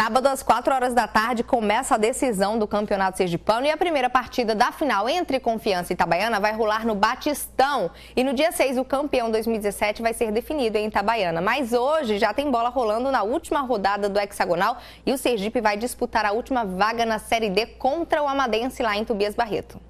Sábado, às 4 horas da tarde, começa a decisão do Campeonato Sergipano e a primeira partida da final entre Confiança e Itabaiana vai rolar no Batistão. E no dia 6, o campeão 2017 vai ser definido em Itabaiana. Mas hoje já tem bola rolando na última rodada do hexagonal e o Sergipe vai disputar a última vaga na Série D contra o Amadense lá em Tobias Barreto.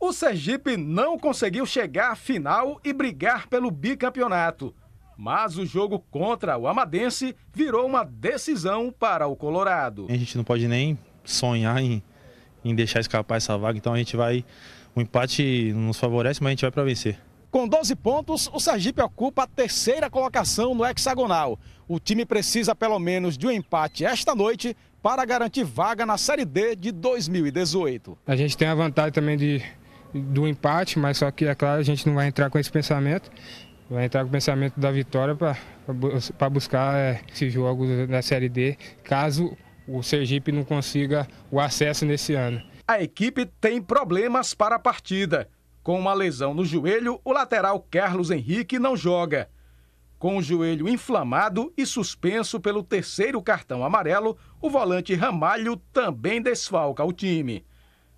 O Sergipe não conseguiu chegar à final e brigar pelo bicampeonato mas o jogo contra o Amadense virou uma decisão para o Colorado. A gente não pode nem sonhar em, em deixar escapar essa vaga, então a gente vai. O empate nos favorece, mas a gente vai para vencer. Com 12 pontos, o Sergipe ocupa a terceira colocação no hexagonal. O time precisa pelo menos de um empate esta noite para garantir vaga na Série D de 2018. A gente tem a vantagem também de, do empate, mas só que, é claro, a gente não vai entrar com esse pensamento vai entrar com o pensamento da vitória para buscar é, esse jogo na Série D, caso o Sergipe não consiga o acesso nesse ano. A equipe tem problemas para a partida. Com uma lesão no joelho, o lateral Carlos Henrique não joga. Com o joelho inflamado e suspenso pelo terceiro cartão amarelo, o volante Ramalho também desfalca o time.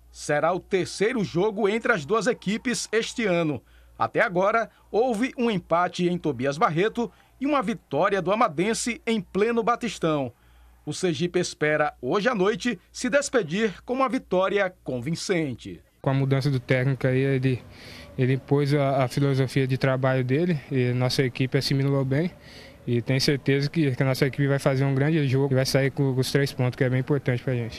Será o terceiro jogo entre as duas equipes este ano. Até agora, houve um empate em Tobias Barreto e uma vitória do Amadense em pleno Batistão. O Sergipe espera, hoje à noite, se despedir com uma vitória convincente. Com a mudança do técnico aí, ele, ele impôs a, a filosofia de trabalho dele e nossa equipe assimilou bem. E tenho certeza que, que a nossa equipe vai fazer um grande jogo e vai sair com, com os três pontos, que é bem importante para a gente.